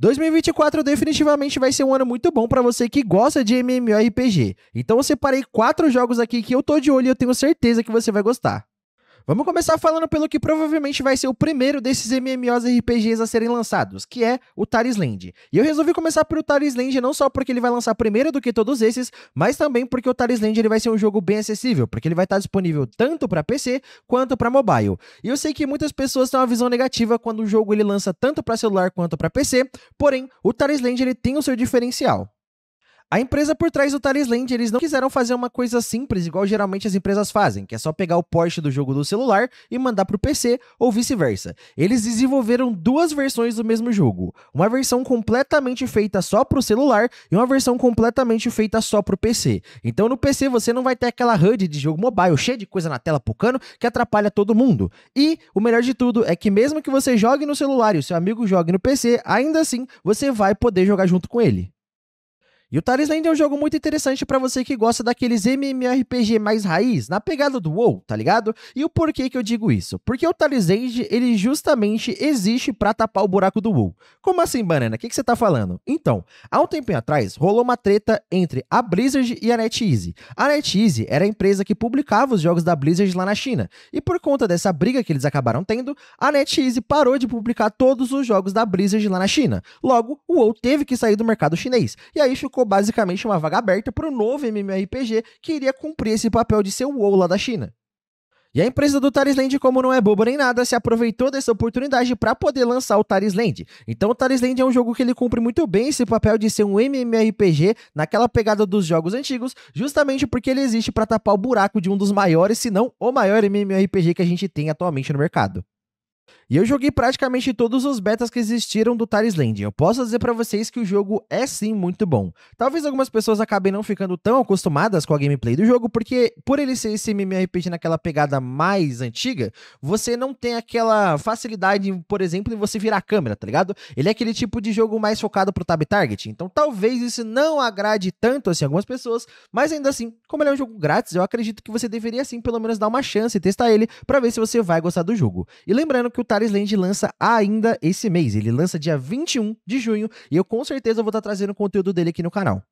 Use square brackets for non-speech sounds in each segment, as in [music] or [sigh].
2024 definitivamente vai ser um ano muito bom para você que gosta de MMORPG. Então eu separei quatro jogos aqui que eu tô de olho e eu tenho certeza que você vai gostar. Vamos começar falando pelo que provavelmente vai ser o primeiro desses MMOs RPGs a serem lançados, que é o Tarisland. E eu resolvi começar pelo Tarisland não só porque ele vai lançar primeiro do que todos esses, mas também porque o Tarisland ele vai ser um jogo bem acessível, porque ele vai estar disponível tanto para PC quanto para mobile. E eu sei que muitas pessoas têm uma visão negativa quando o jogo ele lança tanto para celular quanto para PC, porém o Tarisland ele tem o seu diferencial. A empresa por trás do Thales Land, eles não quiseram fazer uma coisa simples, igual geralmente as empresas fazem, que é só pegar o Porsche do jogo do celular e mandar pro PC ou vice-versa. Eles desenvolveram duas versões do mesmo jogo, uma versão completamente feita só pro celular e uma versão completamente feita só pro PC. Então no PC você não vai ter aquela HUD de jogo mobile cheia de coisa na tela pucando que atrapalha todo mundo. E o melhor de tudo é que mesmo que você jogue no celular e o seu amigo jogue no PC, ainda assim você vai poder jogar junto com ele. E o Talisland é um jogo muito interessante para você que gosta daqueles MMORPG mais raiz, na pegada do WoW, tá ligado? E o porquê que eu digo isso? Porque o Talisland, ele justamente existe para tapar o buraco do WoW. Como assim, Banana? O que, você tá falando? Então, há um tempinho atrás, rolou uma treta entre a Blizzard e a NetEase. A NetEase era a empresa que publicava os jogos da Blizzard lá na China, e por conta dessa briga que eles acabaram tendo, a NetEase parou de publicar todos os jogos da Blizzard lá na China. Logo, o WoW teve que sair do mercado chinês, e aí ficou ficou basicamente uma vaga aberta para o novo MMORPG que iria cumprir esse papel de ser o WoW lá da China. E a empresa do Tarisland, como não é boba nem nada, se aproveitou dessa oportunidade para poder lançar o Tarisland. Então o Tarisland é um jogo que ele cumpre muito bem esse papel de ser um MMORPG naquela pegada dos jogos antigos, justamente porque ele existe para tapar o buraco de um dos maiores, se não o maior MMORPG que a gente tem atualmente no mercado. E eu joguei praticamente todos os betas que existiram do Taris Land. Eu posso dizer para vocês que o jogo é sim muito bom. Talvez algumas pessoas acabem não ficando tão acostumadas com a gameplay do jogo, porque por ele ser esse MMORPG naquela pegada mais antiga, você não tem aquela facilidade, por exemplo, em você virar a câmera, tá ligado? Ele é aquele tipo de jogo mais focado pro tab target. Então talvez isso não agrade tanto assim algumas pessoas, mas ainda assim, como ele é um jogo grátis, eu acredito que você deveria sim pelo menos dar uma chance e testar ele para ver se você vai gostar do jogo. E lembrando que que o Thales Land lança ainda esse mês. Ele lança dia 21 de junho e eu com certeza vou estar trazendo conteúdo dele aqui no canal.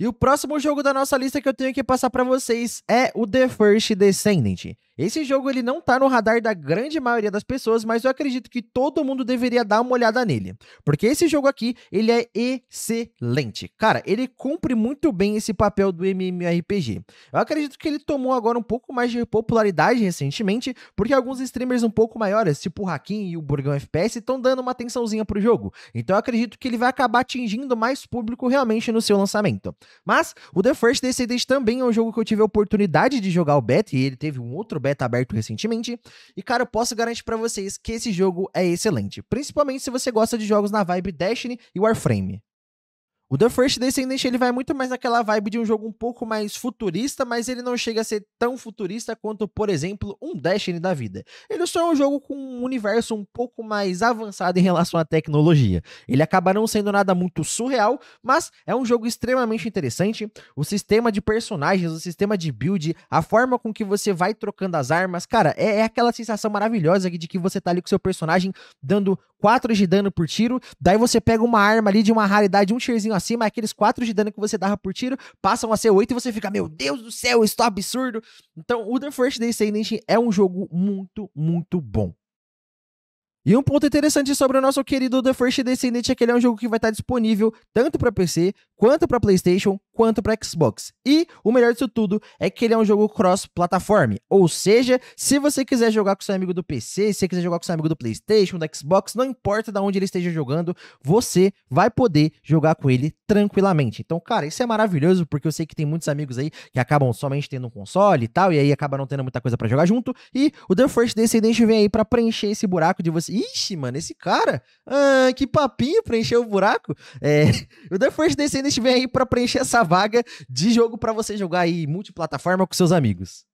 E o próximo jogo da nossa lista que eu tenho que passar para vocês é o The First Descendant. Esse jogo ele não tá no radar da grande maioria das pessoas, mas eu acredito que todo mundo deveria dar uma olhada nele, porque esse jogo aqui, ele é excelente. Cara, ele cumpre muito bem esse papel do MMORPG. Eu acredito que ele tomou agora um pouco mais de popularidade recentemente, porque alguns streamers um pouco maiores, tipo o Hakim e o Burgão FPS, estão dando uma atençãozinha pro jogo. Então eu acredito que ele vai acabar atingindo mais público realmente no seu lançamento. Mas o The First Descendant também é um jogo que eu tive a oportunidade de jogar o beta, e ele teve um outro beta aberto recentemente. E, cara, eu posso garantir para vocês que esse jogo é excelente, principalmente se você gosta de jogos na vibe Destiny e Warframe. O The First Descendant ele vai muito mais naquela vibe de um jogo um pouco mais futurista, mas ele não chega a ser tão futurista quanto, por exemplo, um Destiny da vida. Ele só é um jogo com um universo um pouco mais avançado em relação à tecnologia. Ele acaba não sendo nada muito surreal, mas é um jogo extremamente interessante. O sistema de personagens, o sistema de build, a forma com que você vai trocando as armas, cara, é, é aquela sensação maravilhosa de que você tá ali com seu personagem dando 4 de dano por tiro, daí você pega uma arma ali de uma raridade um cheirzinho acima, é aqueles 4 de dano que você dava por tiro passam a ser 8 e você fica, meu Deus do céu, isso tá absurdo. Então, o The First Descendant é um jogo muito, muito bom. E um ponto interessante sobre o nosso querido The First Descendant é que ele é um jogo que vai estar disponível tanto para PC, quanto para PlayStation, quanto para Xbox. E o melhor disso tudo é que ele é um jogo cross-platform, ou seja, se você quiser jogar com seu amigo do PC, se você quiser jogar com seu amigo do PlayStation, do Xbox, não importa de onde ele esteja jogando, você vai poder jogar com ele tranquilamente. Então, cara, isso é maravilhoso porque eu sei que tem muitos amigos aí que acabam somente tendo um console e tal, e aí acabam não tendo muita coisa para jogar junto, e o The First Descendant vem aí para preencher esse buraco de você Ixi, mano, esse cara, ah, que papinho, preencher o buraco. É, [laughs] o The First Descendant vem aí para preencher essa vaga de jogo para você jogar aí multiplataforma com seus amigos.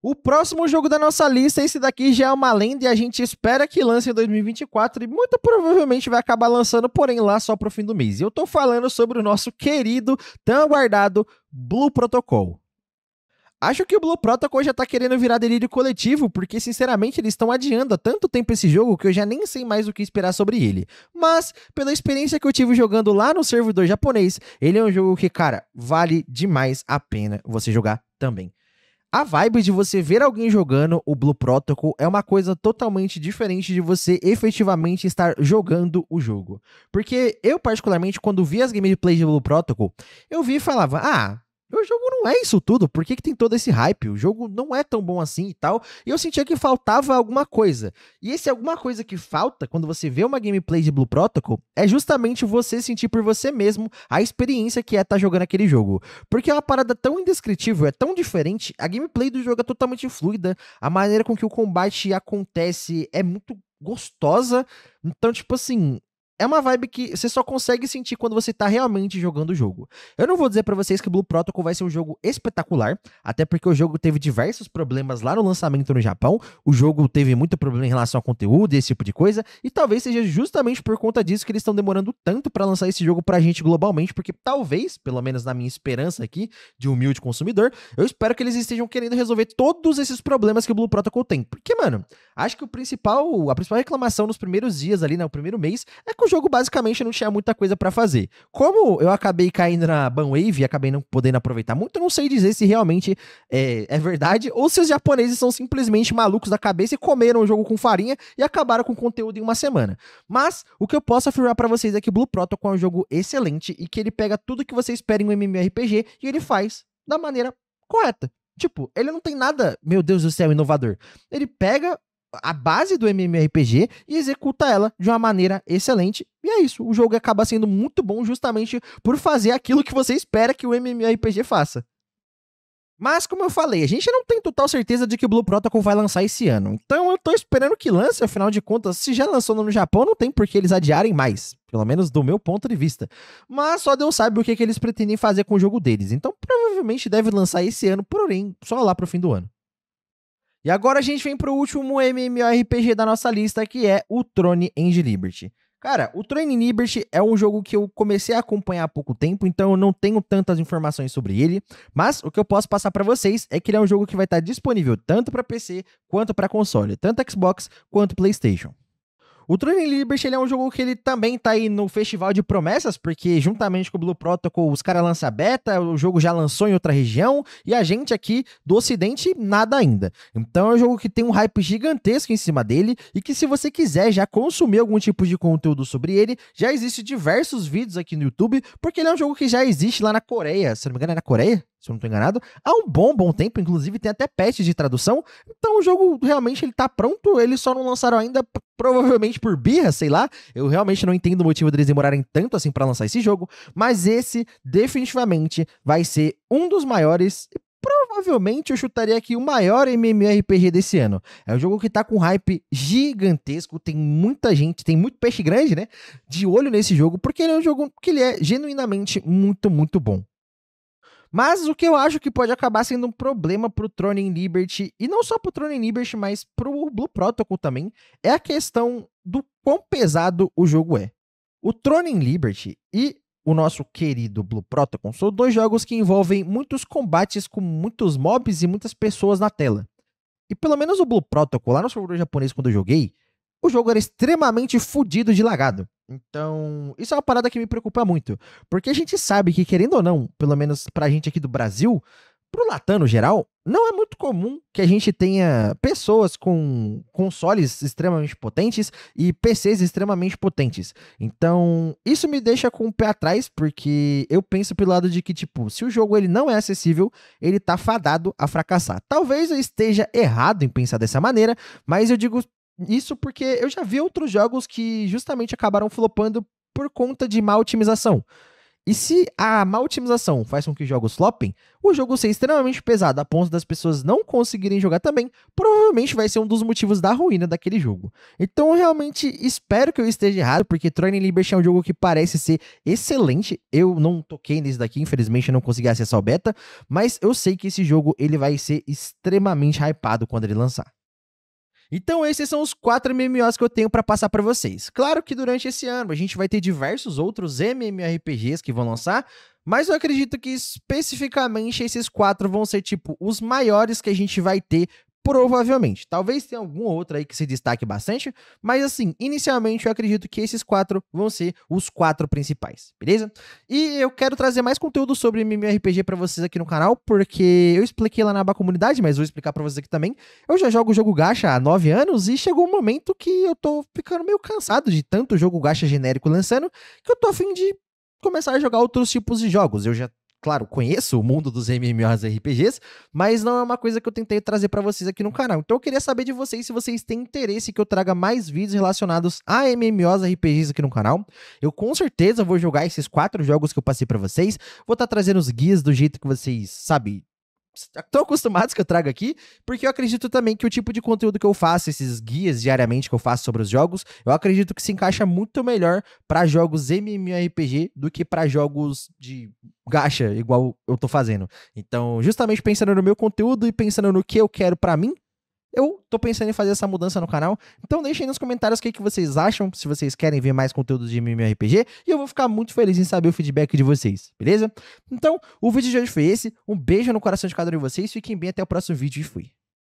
O próximo jogo da nossa lista, esse daqui já é uma lenda e a gente espera que lance em 2024 e muito provavelmente vai acabar lançando, porém lá só pro fim do mês. E eu tô falando sobre o nosso querido, tão aguardado Blue Protocol. Acho que o Blue Protocol já tá querendo virar delírio coletivo, porque sinceramente eles estão adiando há tanto tempo esse jogo que eu já nem sei mais o que esperar sobre ele. Mas, pela experiência que eu tive jogando lá no servidor japonês, ele é um jogo que, cara, vale demais a pena você jogar também. A vibe de você ver alguém jogando o Blue Protocol é uma coisa totalmente diferente de você efetivamente estar jogando o jogo. Porque eu, particularmente, quando vi as gameplays de Blue Protocol, eu vi e falava: ah, o jogo não é isso tudo. Por que, que tem todo esse hype? O jogo não é tão bom assim e tal. E eu sentia que faltava alguma coisa. E esse alguma coisa que falta quando você vê uma gameplay de Blue Protocol é justamente você sentir por você mesmo a experiência que é estar tá jogando aquele jogo. Porque é uma parada tão indescritível, é tão diferente. A gameplay do jogo é totalmente fluida. A maneira com que o combate acontece é muito gostosa. Então, tipo assim, é uma vibe que você só consegue sentir quando você tá realmente jogando o jogo. Eu não vou dizer para vocês que Blue Protocol vai ser um jogo espetacular, até porque o jogo teve diversos problemas lá no lançamento no Japão. O jogo teve muito problema em relação ao conteúdo e esse tipo de coisa, e talvez seja justamente por conta disso que eles estão demorando tanto para lançar esse jogo pra gente globalmente, porque talvez, pelo menos na minha esperança aqui de humilde consumidor, eu espero que eles estejam querendo resolver todos esses problemas que o Blue Protocol tem. Porque, mano, acho que o principal, a principal reclamação nos primeiros dias ali, né, o primeiro mês, é que o jogo basicamente não tinha muita coisa para fazer. Como eu acabei caindo na Banwave e acabei não podendo aproveitar muito, não sei dizer se realmente é, é, verdade ou se os japoneses são simplesmente malucos da cabeça e comeram o jogo com farinha e acabaram com o conteúdo em uma semana. Mas o que eu posso afirmar para vocês é que Blue Protocol é um jogo excelente e que ele pega tudo que você espera em um MMORPG e ele faz da maneira correta. Tipo, ele não tem nada, meu Deus do céu, inovador. Ele pega a base do MMORPG e executa ela de uma maneira excelente. E é isso, o jogo acaba sendo muito bom justamente por fazer aquilo que você espera que o MMORPG faça. Mas, como eu falei, a gente não tem total certeza de que o Blue Protocol vai lançar esse ano. Então, eu tô esperando que lance, afinal de contas, se já lançou no Japão, não tem por que eles adiarem mais. Pelo menos do meu ponto de vista. Mas só Deus sabe o que, que eles pretendem fazer com o jogo deles. Então, provavelmente deve lançar esse ano, porém, só lá pro fim do ano. E agora a gente vem pro último MMORPG da nossa lista, que é o Throne and Liberty. Cara, o Throne and Liberty é um jogo que eu comecei a acompanhar há pouco tempo, então eu não tenho tantas informações sobre ele, mas o que eu posso passar para vocês é que ele é um jogo que vai estar disponível tanto para PC quanto para console, tanto Xbox quanto PlayStation. O True Liberty ele é um jogo que ele também tá aí no Festival de Promessas, porque juntamente com o Blue Protocol os caras lançam beta, o jogo já lançou em outra região, e a gente aqui do Ocidente nada ainda. Então é um jogo que tem um hype gigantesco em cima dele, e que se você quiser já consumir algum tipo de conteúdo sobre ele, já existe diversos vídeos aqui no YouTube, porque ele é um jogo que já existe lá na Coreia. Se não me engano, é na Coreia? se eu não estou enganado, há um bom, bom tempo, inclusive tem até patches de tradução. Então o jogo realmente ele está pronto, eles só não lançaram ainda, provavelmente por birra, sei lá. Eu realmente não entendo o motivo deles demorarem tanto assim para lançar esse jogo, mas esse definitivamente vai ser um dos maiores provavelmente eu chutaria aqui o maior MMORPG desse ano. É um jogo que está com hype gigantesco, tem muita gente, tem muito peixe grande, né, de olho nesse jogo, porque ele é um jogo que ele é genuinamente muito, muito bom. Mas o que eu acho que pode acabar sendo um problema pro Throne in Liberty, e não só pro Throne in Liberty, mas pro Blue Protocol também, é a questão do quão pesado o jogo é. O Throne in Liberty e o nosso querido Blue Protocol são dois jogos que envolvem muitos combates com muitos mobs e muitas pessoas na tela. E pelo menos o Blue Protocol, lá no servidor japonês quando eu joguei, o jogo era extremamente fodido de lagado. Então, isso é uma parada que me preocupa muito. Porque a gente sabe que, querendo ou não, pelo menos pra gente aqui do Brasil, pro Latam no geral, não é muito comum que a gente tenha pessoas com consoles extremamente potentes e PCs extremamente potentes. Então, isso me deixa com o pé atrás, porque eu penso pelo lado de que, tipo, se o jogo ele não é acessível, ele tá fadado a fracassar. Talvez eu esteja errado em pensar dessa maneira, mas eu digo isso porque eu já vi outros jogos que justamente acabaram flopando por conta de má otimização. E se a má otimização faz com que jogos flopem, o jogo ser extremamente pesado a ponto das pessoas não conseguirem jogar também, provavelmente vai ser um dos motivos da ruína daquele jogo. Então eu realmente espero que eu esteja errado, porque Throne Liberty é um jogo que parece ser excelente. Eu não toquei nesse daqui, infelizmente eu não consegui acessar o beta, mas eu sei que esse jogo ele vai ser extremamente hypado quando ele lançar. Então esses são os quatro MMOs que eu tenho para passar para vocês. Claro que durante esse ano a gente vai ter diversos outros MMORPGs que vão lançar, mas eu acredito que especificamente esses quatro vão ser tipo os maiores que a gente vai ter Provavelmente. Talvez tenha algum outro aí que se destaque bastante, mas assim, inicialmente eu acredito que esses quatro vão ser os quatro principais, beleza? E eu quero trazer mais conteúdo sobre MMORPG para vocês aqui no canal, porque eu expliquei lá na aba comunidade, mas vou explicar para vocês aqui também. Eu já jogo o jogo gacha há nove anos e chegou um momento que eu tô ficando meio cansado de tanto jogo gacha genérico lançando, que eu tô afim de começar a jogar outros tipos de jogos. Eu já claro, conheço o mundo dos MMORPGs, mas não é uma coisa que eu tentei trazer para vocês aqui no canal. Então eu queria saber de vocês se vocês têm interesse que eu traga mais vídeos relacionados a MMORPGs aqui no canal. Eu com certeza vou jogar esses quatro jogos que eu passei para vocês, vou estar tá trazendo os guias do jeito que vocês, sabe, tão acostumados que eu trago aqui, porque eu acredito também que o tipo de conteúdo que eu faço, esses guias diariamente que eu faço sobre os jogos, eu acredito que se encaixa muito melhor para jogos MMORPG do que para jogos de gacha, igual eu tô fazendo. Então, justamente pensando no meu conteúdo e pensando no que eu quero para mim, eu tô pensando em fazer essa mudança no canal, então deixem nos comentários o que, que vocês acham, se vocês querem ver mais conteúdo de MMORPG, e eu vou ficar muito feliz em saber o feedback de vocês, beleza? Então, o vídeo de hoje foi esse, um beijo no coração de cada um de vocês, fiquem bem até o próximo vídeo e fui!